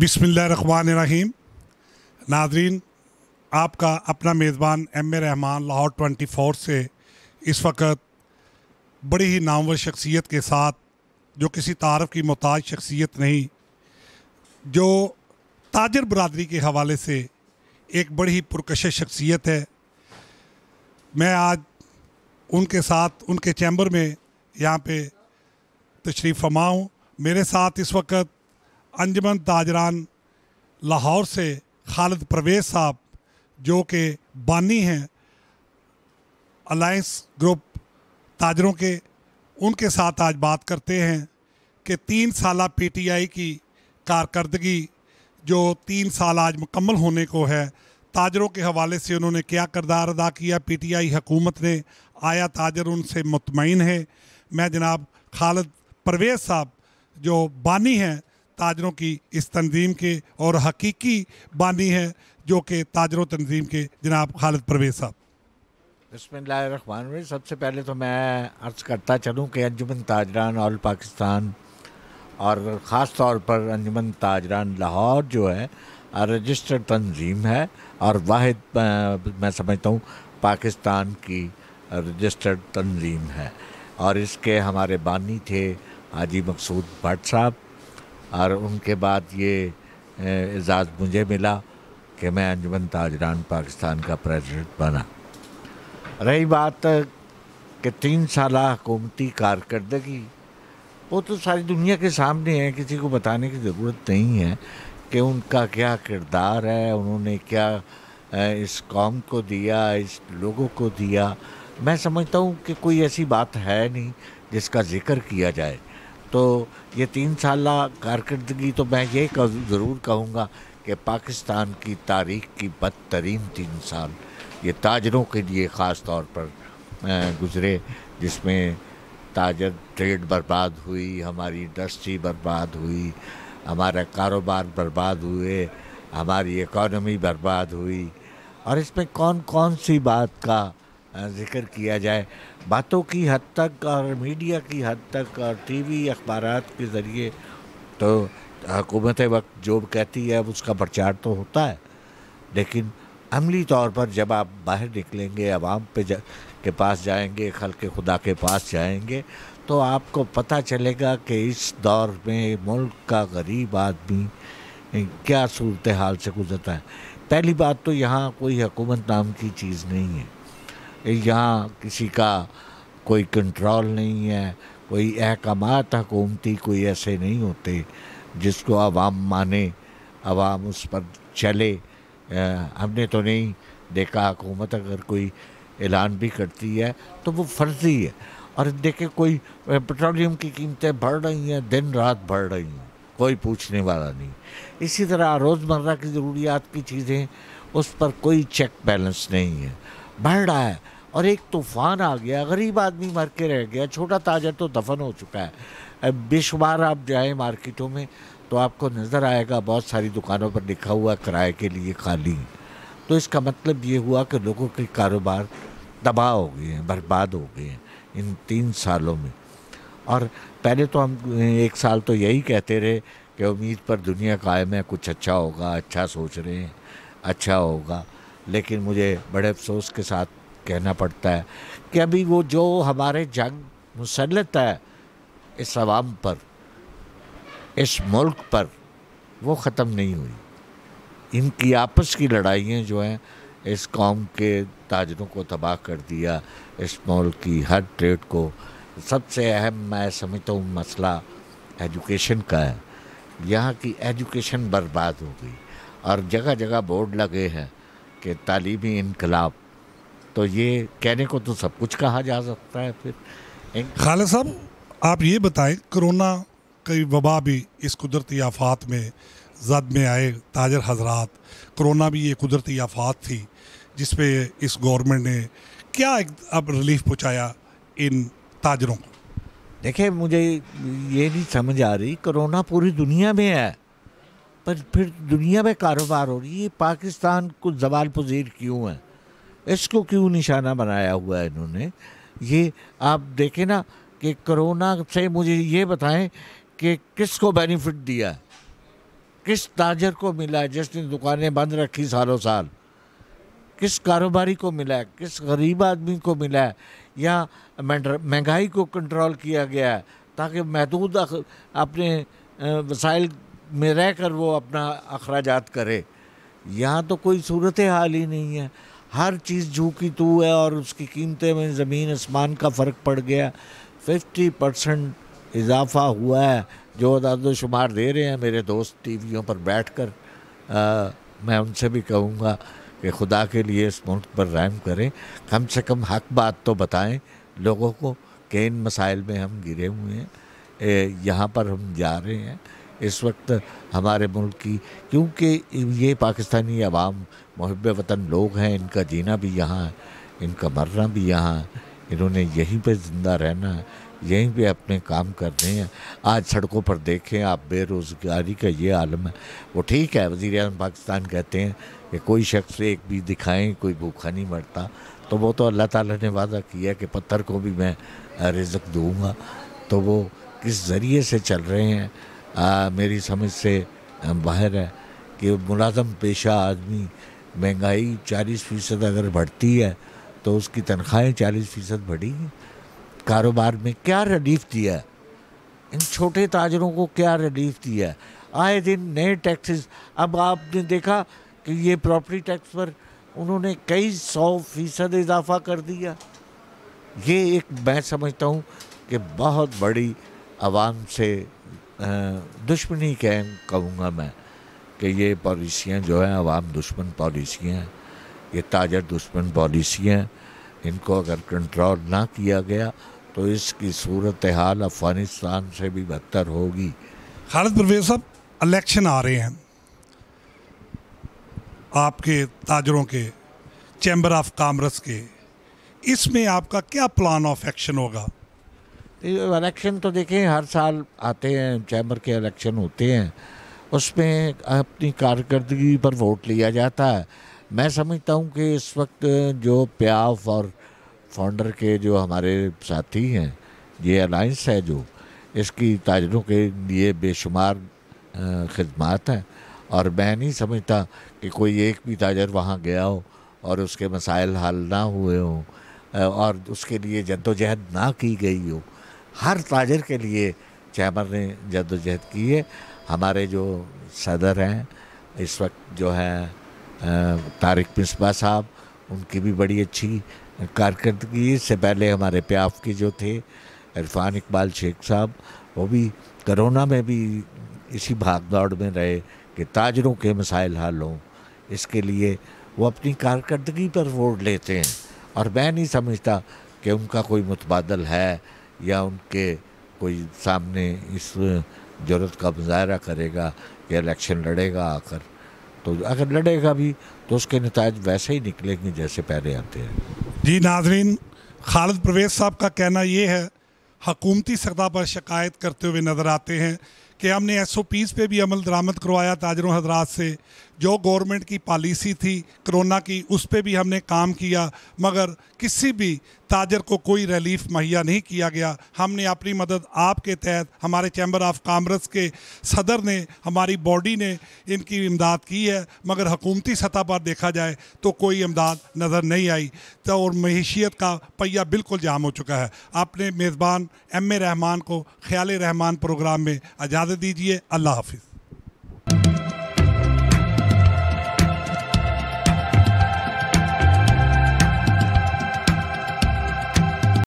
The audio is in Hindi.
बिसमिल्ल रहीम नाजरीन आपका अपना मेज़बान M A Rehman Lahore twenty four से इस वक्त बड़ी ही नामवर शख्सियत के साथ जो किसी तारफ़ की मोहताज शख्सियत नहीं जो ताजर बरदरी के हवाले से एक बड़ी ही पुरकश शख्सियत है मैं आज उनके साथ उनके चैम्बर में यहाँ पे तशरीफ़ फमा हूँ मेरे साथ इस वक्त अंजमन ताजरान लाहौर से खालिद परवेज साहब जो कि बानी हैं अलायंस ग्रुप ताजरों के उनके साथ आज बात करते हैं कि तीन साल पीटीआई की कारकर्दगी जो तीन साल आज मुकम्मल होने को है ताजरों के हवाले से उन्होंने क्या करदार अदा किया पीटीआई हुकूमत ने आया ताजर उनसे मुतमिन है मैं जनाब खालिद परवेज साहब जो बानी हैं ताजरों की इस तंजीम के और हकीकी बानी है जो कि ताजरों तंजीम के जनाब खालिद परवेज साहब बसमान सबसे पहले तो मैं अर्ज़ करता चलूँ कि अंजुमन ताजरान ऑल पाकिस्तान और ख़ास तौर पर अंजुमन ताजरान लाहौर जो है रजिस्टर्ड तंजीम है और वाद मैं समझता हूँ पाकिस्तान की रजिस्टर्ड तंजीम है और इसके हमारे बानी थे हाजी मकसूद भट्ट साहब और उनके बाद ये एजाज़ मुझे मिला कि मैं अंजमन ताजरान पाकिस्तान का प्रेसिडेंट बना रही बात कि तीन साल हुकूमती कारकर्दगी वो तो सारी दुनिया के सामने है किसी को बताने की ज़रूरत नहीं है कि उनका क्या किरदार है उन्होंने क्या इस कौम को दिया इस लोगों को दिया मैं समझता हूँ कि कोई ऐसी बात है नहीं जिसका ज़िक्र किया जाए तो ये तीन साल कारकर्दगी तो मैं ये ज़रूर कहूँगा कि पाकिस्तान की तारीख की बदतरीन तीन साल ये ताजरों के लिए ख़ास तौर पर गुजरे जिसमें ताजर ट्रेड बर्बाद हुई हमारी इंडस्ट्री बर्बाद हुई हमारा कारोबार बर्बाद हुए हमारी इकॉनमी बर्बाद हुई और इसमें कौन कौन सी बात का जिक्र किया जाए बातों की हद तक और मीडिया की हद तक और टीवी अखबार के ज़रिए तो हुकूमत वक्त जो कहती है उसका प्रचार तो होता है लेकिन अमली तौर पर जब आप बाहर निकलेंगे आवाम पे जा, के पास जाएंगे खल के खुदा के पास जाएंगे तो आपको पता चलेगा कि इस दौर में मुल्क का गरीब आदमी क्या सूरत हाल से गुजरता है पहली बात तो यहाँ कोई हुकूमत नाम की चीज़ नहीं है यहाँ किसी का कोई कंट्रोल नहीं है कोई अहकाम हकूमती कोई ऐसे नहीं होते जिसको आवाम माने आवाम उस पर चले आ, हमने तो नहीं देखा हुकूमत अगर कोई ऐलान भी करती है तो वो फर्जी है और देखे कोई पेट्रोलियम की कीमतें बढ़ रही हैं दिन रात बढ़ रही हैं कोई पूछने वाला नहीं इसी तरह रोज़मर्रा की ज़रूरियात की चीज़ें उस पर कोई चेक बैलेंस नहीं है बढ़ रहा है और एक तूफान आ गया गरीब आदमी मर के रह गया छोटा ताजर तो दफन हो चुका है बेशुमार आप जाए मार्केटों में तो आपको नज़र आएगा बहुत सारी दुकानों पर लिखा हुआ किराए के लिए खाली तो इसका मतलब ये हुआ कि लोगों के कारोबार तबाह हो गए हैं बर्बाद हो गए हैं इन तीन सालों में और पहले तो हम एक साल तो यही कहते रहे कि उम्मीद पर दुनिया कायम है कुछ अच्छा होगा अच्छा सोच रहे हैं अच्छा होगा लेकिन मुझे बड़े अफसोस के साथ कहना पड़ता है कि अभी वो जो हमारे जंग मुसलत है इस आवाम पर इस मुल्क पर वो ख़त्म नहीं हुई इनकी आपस की लड़ाइयाँ जो हैं इस कौम के ताजरों को तबाह कर दिया इस मुल्क की हर ट्रेड को सबसे अहम मैं समझता हूँ मसला एजुकेशन का है यहाँ की एजुकेशन बर्बाद हो गई और जगह जगह बोर्ड लगे हैं कि तालीमी इनकलाब तो ये कहने को तो सब कुछ कहा जा सकता है फिर खालिद साहब आप ये बताएं कोरोना कई वबा भी इस कुदरती आफात में जद में आए ताजर हजरात कोरोना भी ये कुदरती आफात थी जिस पे इस गवर्नमेंट ने क्या एक अब रिलीफ पहुँचाया इन ताजरों को देखिए मुझे ये नहीं समझ आ रही कोरोना पूरी दुनिया में है पर फिर दुनिया में कारोबार हो रही है पाकिस्तान को जवाल पजीर क्यों है इसको क्यों निशाना बनाया हुआ है इन्होंने ये आप देखें ना कि कोरोना से मुझे ये बताएं कि किसको बेनिफिट दिया किस ताजर को मिला जिसने दुकानें बंद रखी सालों साल किस कारोबारी को मिला है किस गरीब आदमी को मिला है या महंगाई को कंट्रोल किया गया है ताकि महदूद अपने वसाइल में रह कर वो अपना अखराज करे यहाँ तो कोई सूरत हाल ही नहीं है हर चीज़ जू की तू है और उसकी कीमतें में ज़मीन आसमान का फ़र्क पड़ गया फिफ्टी परसेंट इजाफा हुआ है जो शुमार दे रहे हैं मेरे दोस्त वी पर बैठ कर आ, मैं उनसे भी कहूँगा कि खुदा के लिए इस मुल्क पर रैम करें कम से कम हक बात तो बताएं लोगों को कि इन मसाइल में हम गिरे हुए हैं यहाँ पर हम जा रहे हैं इस वक्त हमारे मुल्क की क्योंकि ये पाकिस्तानी आवाम महब वतन लोग हैं इनका जीना भी यहाँ इनका मरना भी यहाँ इन्होंने यहीं पे ज़िंदा रहना यहीं पे अपने काम कर रहे हैं आज सड़कों पर देखें आप बेरोज़गारी का ये आलम है वो ठीक है वज़ी अजम पाकिस्तान कहते हैं कि कोई शख्स एक भी दिखाएं कोई भूखा नहीं मरता तो वो तो अल्लाह ताला ने वादा किया कि पत्थर को भी मैं रिजक दूँगा तो वो किस ज़रिए से चल रहे हैं आ, मेरी समझ से बाहर है कि मुलाजम पेशा आदमी महंगाई चालीस फ़ीसद अगर बढ़ती है तो उसकी तनख्वाहें चालीस फ़ीसद बढ़ी कारोबार में क्या रिलीफ दिया है इन छोटे ताजरों को क्या रिलीफ दिया है आए दिन नए टैक्सेस अब आपने देखा कि ये प्रॉपर्टी टैक्स पर उन्होंने कई सौ फीसद इजाफा कर दिया ये एक मैं समझता हूँ कि बहुत बड़ी आवाम से दुश्मनी कह कहूँगा मैं कि ये पॉलिसियाँ जो हैं आवाम दुश्मन पॉलिसियाँ हैं ये ताजर दुश्मन पॉलिसियाँ हैं इनको अगर कंट्रोल ना किया गया तो इसकी सूरत हाल अफ़गानिस्तान से भी बदतर होगी खालिद परवेज साहब इलेक्शन आ रहे हैं आपके ताजरों के चैम्बर ऑफ कामर्स के इसमें आपका क्या प्लान ऑफ एक्शन होगा इलेक्शन तो देखें हर साल आते हैं चैम्बर के इलेक्शन होते हैं उसमें अपनी कारकर्दगी पर वोट लिया जाता है मैं समझता हूँ कि इस वक्त जो प्याफ और फाउंडर के जो हमारे साथी हैं ये अलाइंस है जो इसकी ताजरों के लिए बेशुमार खदमात हैं और मैं नहीं समझता कि कोई एक भी ताजर वहाँ गया हो और उसके मसाइल हल ना हुए हों और उसके लिए जद्दोजहद ना की गई हो हर ताजर के लिए चैमर ने जद्दोजहद की है हमारे जो सदर हैं इस वक्त जो है तारिक मिसबा साहब उनकी भी बड़ी अच्छी कारकर्दगी इससे पहले हमारे प्याफ के जो थे इरफान इकबाल शेख साहब वो भी करोना में भी इसी भाग दौड़ में रहे कि ताजरों के मसाइल हल हों इसके लिए वो अपनी कारकर्दगी पर वोट लेते हैं और मैं नहीं समझता कि उनका कोई मुतबादल है या उनके कोई सामने इस ज़रूरत का मुजाहरा करेगा या इलेक्शन लड़ेगा आकर तो अगर लड़ेगा भी तो उसके नतज वैसे ही निकलेंगे जैसे पहले आते हैं जी नाजरीन खालिद परवेज साहब का कहना ये है हकूमती सतह पर शिकायत करते हुए नज़र आते हैं कि हमने एस ओ पीज़ पर भी अमल दरामद करवाया ताजरों हजरात से जो गवर्नमेंट की पॉलिसी थी कोरोना की उस पर भी हमने काम किया मगर किसी भी ताजर को कोई रिलीफ मुहैया नहीं किया गया हमने अपनी मदद आपके तहत हमारे चैम्बर ऑफ कामर्स के सदर ने हमारी बॉडी ने इनकी इमदाद की है मगर हकूमती सतह पर देखा जाए तो कोई इमदाद नज़र नहीं आई तो और महीशियत का पहिया बिल्कुल जाम हो चुका है अपने मेज़बान एम ए रहमान को ख्याल रहमान प्रोग्राम में इजाज़त दीजिए अल्लाह हाफिज़